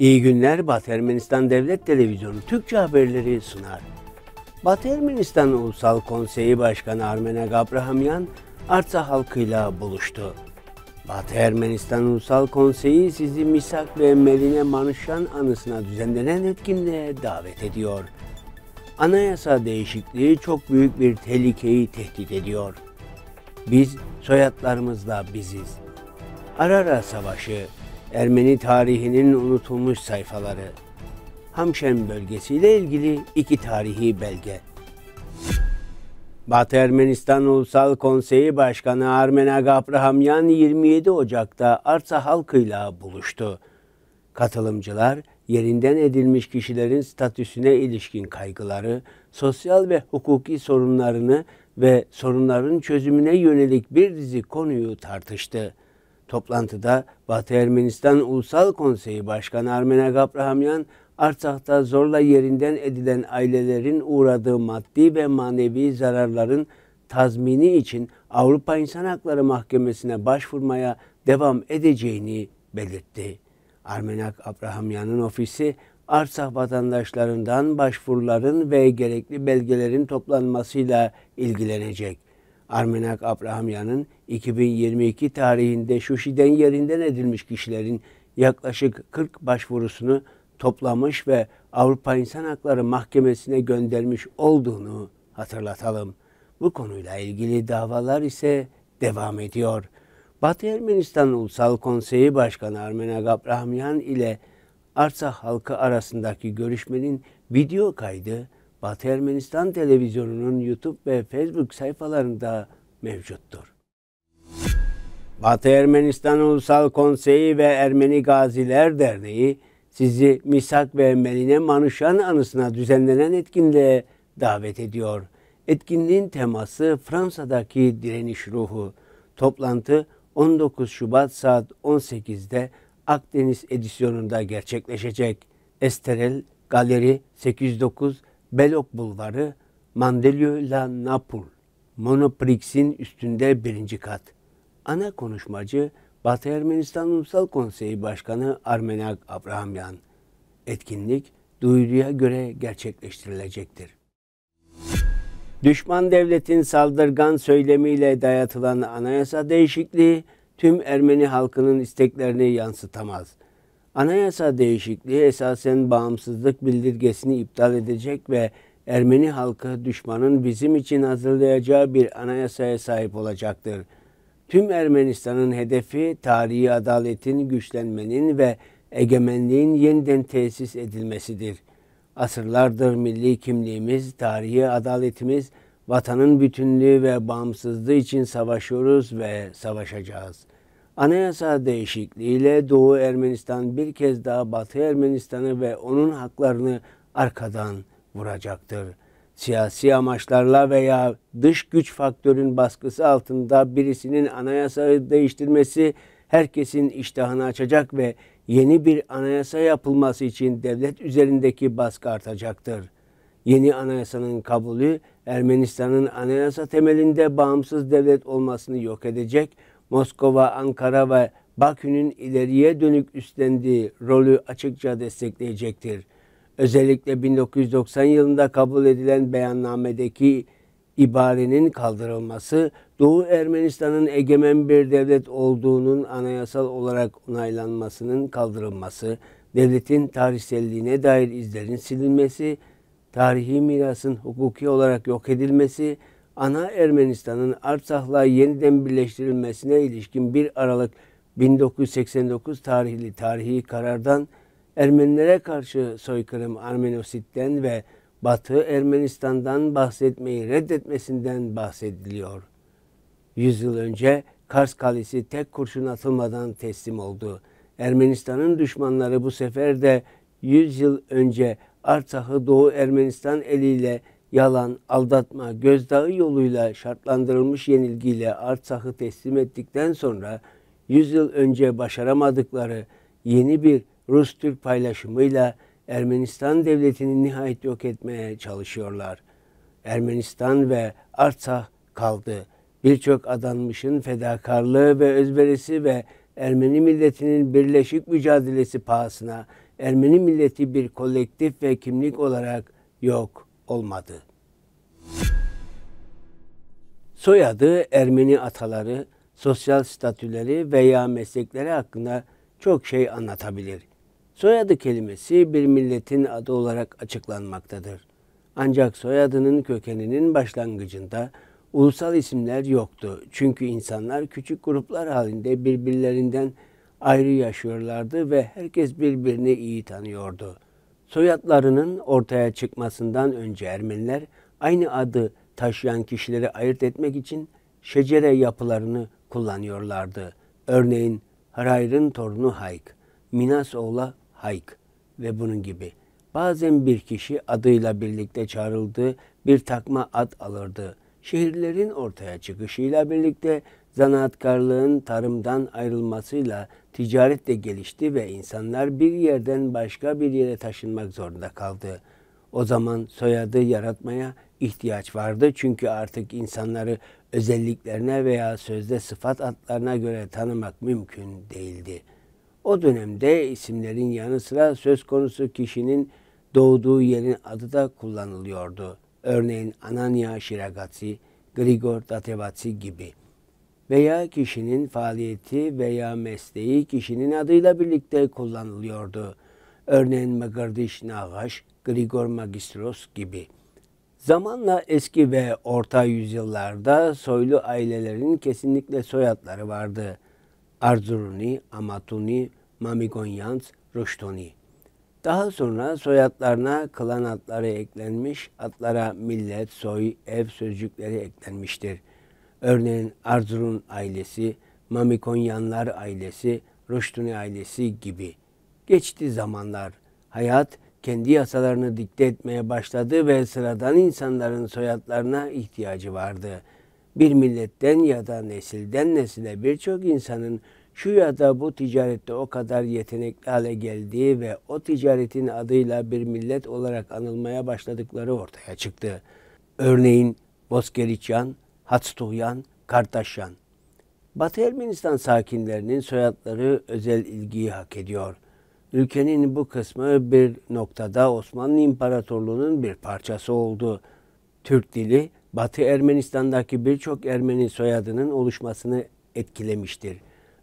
İyi günler Batı Ermenistan Devlet Televizyonu Türkçe haberleri sunar. Batı Ermenistan Ulusal Konseyi Başkanı Armena Gabrahamyan Artsa halkıyla buluştu. Batı Ermenistan Ulusal Konseyi sizi Misak ve Meline Manuşyan anısına düzenlenen etkinliğe davet ediyor. Anayasa değişikliği çok büyük bir tehlikeyi tehdit ediyor. Biz soyadlarımızla biziz. Arara Savaşı Ermeni tarihinin unutulmuş sayfaları. Hamşen bölgesiyle ilgili iki tarihi belge. Batı Ermenistan Ulusal Konseyi Başkanı Armen Gabrahamyan 27 Ocak'ta Arsa halkıyla buluştu. Katılımcılar yerinden edilmiş kişilerin statüsüne ilişkin kaygıları, sosyal ve hukuki sorunlarını ve sorunların çözümüne yönelik bir dizi konuyu tartıştı. Toplantıda Batı Ermenistan Ulusal Konseyi Başkanı Armenak Abrahamyan, Artsakh'ta zorla yerinden edilen ailelerin uğradığı maddi ve manevi zararların tazmini için Avrupa İnsan Hakları Mahkemesi'ne başvurmaya devam edeceğini belirtti. Armenak Abrahamyan'ın ofisi Artsakh vatandaşlarından başvuruların ve gerekli belgelerin toplanmasıyla ilgilenecek. Armenak Abrahamyan'ın 2022 tarihinde Şuşi'den yerinden edilmiş kişilerin yaklaşık 40 başvurusunu toplamış ve Avrupa İnsan Hakları Mahkemesi'ne göndermiş olduğunu hatırlatalım. Bu konuyla ilgili davalar ise devam ediyor. Batı Ermenistan Ulusal Konseyi Başkanı Armenak Abrahamyan ile Arsa halkı arasındaki görüşmenin video kaydı Batı Ermenistan Televizyonu'nun YouTube ve Facebook sayfalarında mevcuttur. Batı Ermenistan Ulusal Konseyi ve Ermeni Gaziler Derneği sizi Misak ve Meline Manuşan anısına düzenlenen etkinliğe davet ediyor. Etkinliğin teması Fransa'daki direniş ruhu. Toplantı 19 Şubat saat 18'de Akdeniz edisyonunda gerçekleşecek. Esterel Galeri 809 Belok Bulvarı, Mandelio La Napul, Monoprix'in üstünde birinci kat. Ana konuşmacı Batı Ermenistan Ulusal Konseyi Başkanı Armenak Abrahamyan. Etkinlik duyuruya göre gerçekleştirilecektir. Düşman devletin saldırgan söylemiyle dayatılan anayasa değişikliği tüm Ermeni halkının isteklerini yansıtamaz. Anayasa değişikliği esasen bağımsızlık bildirgesini iptal edecek ve Ermeni halkı düşmanın bizim için hazırlayacağı bir anayasaya sahip olacaktır. Tüm Ermenistan'ın hedefi tarihi adaletin güçlenmenin ve egemenliğin yeniden tesis edilmesidir. Asırlardır milli kimliğimiz, tarihi adaletimiz, vatanın bütünlüğü ve bağımsızlığı için savaşıyoruz ve savaşacağız. Anayasa değişikliğiyle Doğu Ermenistan bir kez daha Batı Ermenistan'ı ve onun haklarını arkadan vuracaktır. Siyasi amaçlarla veya dış güç faktörün baskısı altında birisinin anayasayı değiştirmesi herkesin iştahını açacak ve yeni bir anayasa yapılması için devlet üzerindeki baskı artacaktır. Yeni anayasanın kabulü Ermenistan'ın anayasa temelinde bağımsız devlet olmasını yok edecek Moskova, Ankara ve Bakü'nün ileriye dönük üstlendiği rolü açıkça destekleyecektir. Özellikle 1990 yılında kabul edilen beyannamedeki ibarenin kaldırılması Doğu Ermenistan'ın egemen bir devlet olduğunun anayasal olarak onaylanmasının kaldırılması, devletin tarihselliğine dair izlerin silinmesi, tarihi mirasın hukuki olarak yok edilmesi, ana Ermenistan'ın Artsak'la yeniden birleştirilmesine ilişkin 1 Aralık 1989 tarihli tarihi karardan Ermenilere karşı soykırım Armenosit'ten ve Batı Ermenistan'dan bahsetmeyi reddetmesinden bahsediliyor. Yüzyıl önce Kars Kalesi tek kurşun atılmadan teslim oldu. Ermenistan'ın düşmanları bu sefer de 100 yıl önce Artsakh'ı Doğu Ermenistan eliyle yalan, aldatma, gözdağı yoluyla şartlandırılmış yenilgiyle Artsah'ı teslim ettikten sonra yüzyıl önce başaramadıkları yeni bir Rus-Türk paylaşımıyla Ermenistan devletini nihayet yok etmeye çalışıyorlar. Ermenistan ve Artsah kaldı. Birçok adanmışın fedakarlığı ve özverisi ve Ermeni milletinin birleşik mücadelesi pahasına Ermeni milleti bir kolektif ve kimlik olarak yok.'' olmadı. Soyadı, Ermeni ataları, sosyal statüleri veya meslekleri hakkında çok şey anlatabilir. Soyadı kelimesi bir milletin adı olarak açıklanmaktadır. Ancak soyadının kökeninin başlangıcında ulusal isimler yoktu. Çünkü insanlar küçük gruplar halinde birbirlerinden ayrı yaşıyorlardı ve herkes birbirini iyi tanıyordu.'' Soyadlarının ortaya çıkmasından önce Ermeniler aynı adı taşıyan kişileri ayırt etmek için şecere yapılarını kullanıyorlardı. Örneğin Harayr'ın torunu Hayk, Minas oğla Hayk ve bunun gibi. Bazen bir kişi adıyla birlikte çağrıldığı bir takma ad alırdı. Şehirlerin ortaya çıkışıyla birlikte zanaatkarlığın tarımdan ayrılmasıyla ticaret de gelişti ve insanlar bir yerden başka bir yere taşınmak zorunda kaldı. O zaman soyadı yaratmaya ihtiyaç vardı çünkü artık insanları özelliklerine veya sözde sıfat adlarına göre tanımak mümkün değildi. O dönemde isimlerin yanı sıra söz konusu kişinin doğduğu yerin adı da kullanılıyordu. Örneğin Ananya Shiragatsi, Grigor Datevatsi gibi veya kişinin faaliyeti veya mesleği kişinin adıyla birlikte kullanılıyordu. Örneğin Magardiş Nagash, Grigor Magistros gibi. Zamanla eski ve orta yüzyıllarda soylu ailelerin kesinlikle soyadları vardı. Arzuruni, Amatuni, Mamigonyans, Ruştoni. Daha sonra soyadlarına klan adları eklenmiş, adlara millet, soy, ev sözcükleri eklenmiştir. Örneğin Erzurum ailesi, Mamikonyanlar ailesi, Rüştuni ailesi gibi. Geçti zamanlar. Hayat kendi yasalarını dikte etmeye başladı ve sıradan insanların soyadlarına ihtiyacı vardı. Bir milletten ya da nesilden nesile birçok insanın şu ya da bu ticarette o kadar yetenekli hale geldiği ve o ticaretin adıyla bir millet olarak anılmaya başladıkları ortaya çıktı. Örneğin Boskeriçyan, Hatstuyan, Kartaşyan. Batı Ermenistan sakinlerinin soyadları özel ilgiyi hak ediyor. Ülkenin bu kısmı bir noktada Osmanlı İmparatorluğu'nun bir parçası oldu. Türk dili Batı Ermenistan'daki birçok Ermeni soyadının oluşmasını etkilemiştir.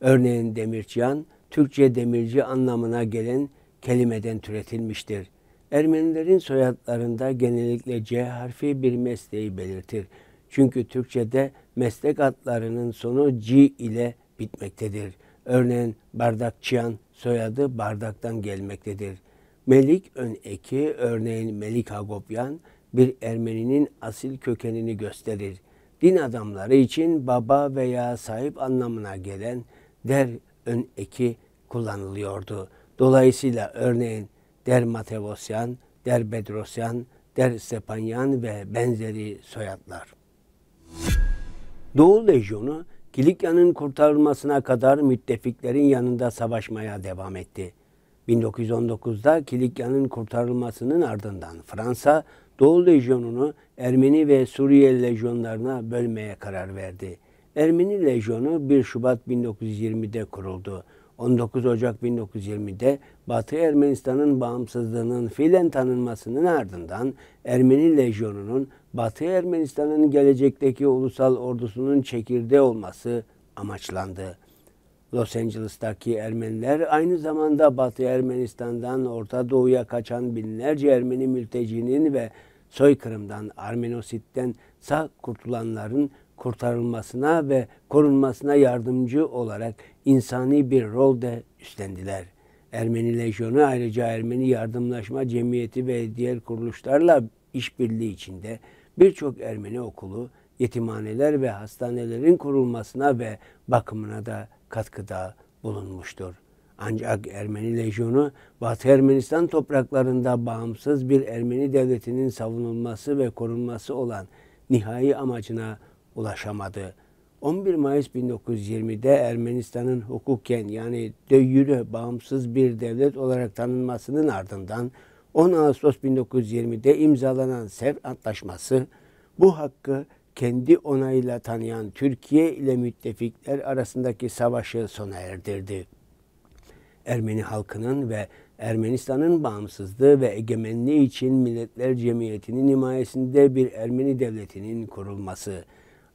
Örneğin Demirciyan, Türkçe demirci anlamına gelen kelimeden türetilmiştir. Ermenilerin soyadlarında genellikle C harfi bir mesleği belirtir. Çünkü Türkçe'de meslek adlarının sonu C ile bitmektedir. Örneğin bardakçıyan soyadı bardaktan gelmektedir. Melik ön eki örneğin Melik Agopyan bir Ermeninin asil kökenini gösterir. Din adamları için baba veya sahip anlamına gelen der ön eki kullanılıyordu. Dolayısıyla örneğin der Matevosyan, der Bedrosyan, der Stepanyan ve benzeri soyadlar. Doğu Lejyonu Kilikya'nın kurtarılmasına kadar müttefiklerin yanında savaşmaya devam etti. 1919'da Kilikya'nın kurtarılmasının ardından Fransa Doğu Lejyonu'nu Ermeni ve Suriye lejyonlarına bölmeye karar verdi. Ermeni Lejyonu 1 Şubat 1920'de kuruldu. 19 Ocak 1920'de Batı Ermenistan'ın bağımsızlığının fiilen tanınmasının ardından Ermeni Lejyonu'nun Batı Ermenistan'ın gelecekteki ulusal ordusunun çekirdeği olması amaçlandı. Los Angeles'taki Ermeniler aynı zamanda Batı Ermenistan'dan Orta Doğu'ya kaçan binlerce Ermeni mültecinin ve soykırımdan, Armenosit'ten sağ kurtulanların kurtarılmasına ve korunmasına yardımcı olarak insani bir rol de üstlendiler. Ermeni Lejyonu ayrıca Ermeni Yardımlaşma Cemiyeti ve diğer kuruluşlarla işbirliği içinde birçok Ermeni okulu yetimhaneler ve hastanelerin kurulmasına ve bakımına da katkıda bulunmuştur. Ancak Ermeni lejyonu Batı Ermenistan topraklarında bağımsız bir Ermeni devletinin savunulması ve korunması olan nihai amacına ulaşamadı. 11 Mayıs 1920'de Ermenistan'ın hukuken yani de yürü bağımsız bir devlet olarak tanınmasının ardından 10 Ağustos 1920'de imzalanan Sev Antlaşması bu hakkı kendi onayıyla tanıyan Türkiye ile müttefikler arasındaki savaşı sona erdirdi. Ermeni halkının ve Ermenistan'ın bağımsızlığı ve egemenliği için Milletler Cemiyeti'nin himayesinde bir Ermeni devletinin kurulması.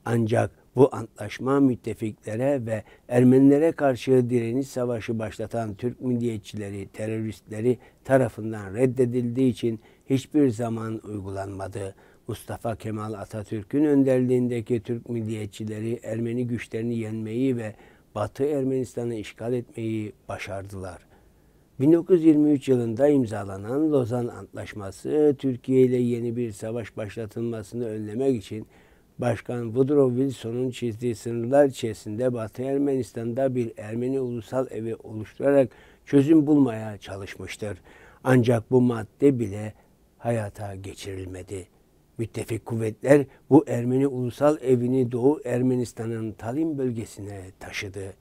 Ancak bu antlaşma müttefiklere ve Ermenilere karşı direniş savaşı başlatan Türk milliyetçileri, teröristleri tarafından reddedildiği için hiçbir zaman uygulanmadı. Mustafa Kemal Atatürk'ün önderliğindeki Türk milliyetçileri Ermeni güçlerini yenmeyi ve Batı Ermenistan'ı işgal etmeyi başardılar. 1923 yılında imzalanan Lozan Antlaşması Türkiye ile yeni bir savaş başlatılmasını önlemek için Başkan Woodrow Wilson'un çizdiği sınırlar içerisinde Batı Ermenistan'da bir Ermeni ulusal evi oluşturarak çözüm bulmaya çalışmıştır. Ancak bu madde bile hayata geçirilmedi. Müttefik kuvvetler bu Ermeni ulusal evini Doğu Ermenistan'ın Talim bölgesine taşıdı.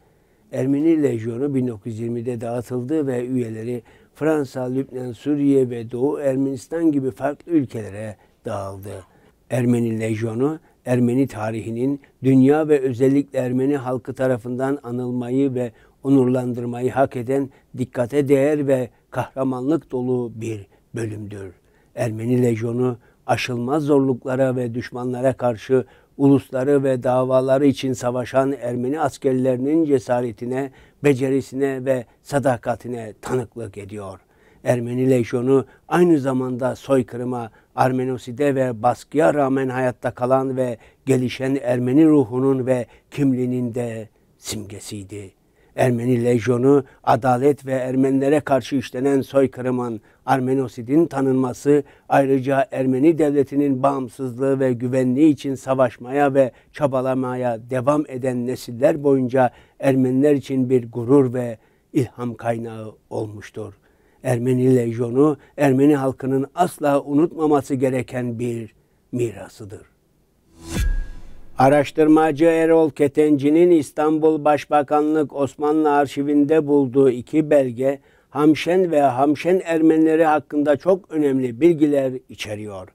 Ermeni lejyonu 1920'de dağıtıldı ve üyeleri Fransa, Lübnan, Suriye ve Doğu Ermenistan gibi farklı ülkelere dağıldı. Ermeni lejyonu Ermeni tarihinin dünya ve özellikle Ermeni halkı tarafından anılmayı ve onurlandırmayı hak eden dikkate değer ve kahramanlık dolu bir bölümdür. Ermeni lejyonu aşılmaz zorluklara ve düşmanlara karşı ulusları ve davaları için savaşan Ermeni askerlerinin cesaretine, becerisine ve sadakatine tanıklık ediyor. Ermeni lejyonu aynı zamanda soykırıma, Armenoside ve baskıya rağmen hayatta kalan ve gelişen Ermeni ruhunun ve kimliğinin de simgesiydi. Ermeni lejyonu adalet ve Ermenilere karşı işlenen soykırımın Armenosid'in tanınması ayrıca Ermeni devletinin bağımsızlığı ve güvenliği için savaşmaya ve çabalamaya devam eden nesiller boyunca Ermeniler için bir gurur ve ilham kaynağı olmuştur. Ermeni lejyonu Ermeni halkının asla unutmaması gereken bir mirasıdır. Araştırmacı Erol Ketenci'nin İstanbul Başbakanlık Osmanlı Arşivinde bulduğu iki belge Hamşen ve Hamşen Ermenileri hakkında çok önemli bilgiler içeriyor.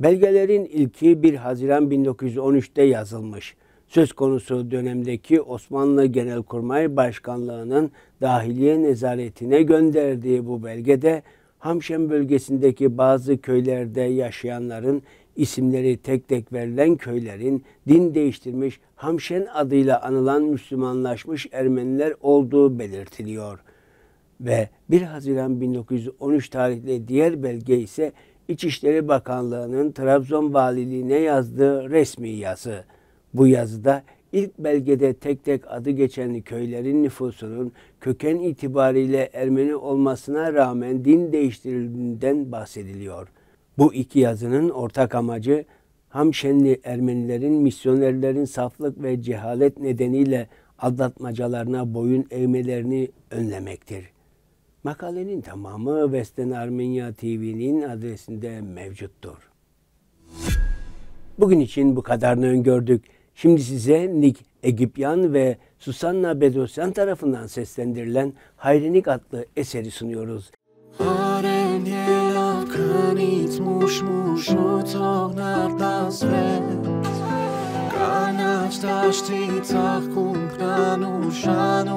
Belgelerin ilki 1 Haziran 1913'te yazılmış söz konusu dönemdeki Osmanlı Genelkurmay Başkanlığı'nın dahiliye nezaretine gönderdiği bu belgede Hamşen bölgesindeki bazı köylerde yaşayanların isimleri tek tek verilen köylerin din değiştirmiş Hamşen adıyla anılan Müslümanlaşmış Ermeniler olduğu belirtiliyor. Ve 1 Haziran 1913 tarihli diğer belge ise İçişleri Bakanlığı'nın Trabzon Valiliğine yazdığı resmi yazı. Bu yazıda ilk belgede tek tek adı geçen köylerin nüfusunun köken itibariyle Ermeni olmasına rağmen din değiştirildiğinden bahsediliyor. Bu iki yazının ortak amacı Hamşenli Ermenilerin, misyonerlerin saflık ve cehalet nedeniyle aldatmacalarına boyun eğmelerini önlemektir. Makalenin tamamı Western Armenia TV'nin adresinde mevcuttur. Bugün için bu kadarını öngördük. Şimdi size Nik Egipyan ve Susanna Bedrosyan tarafından seslendirilen Hayrinik adlı eseri sunuyoruz. Harem jela kënit mush mush u tog në tasve Ka në qëta shqita kun këna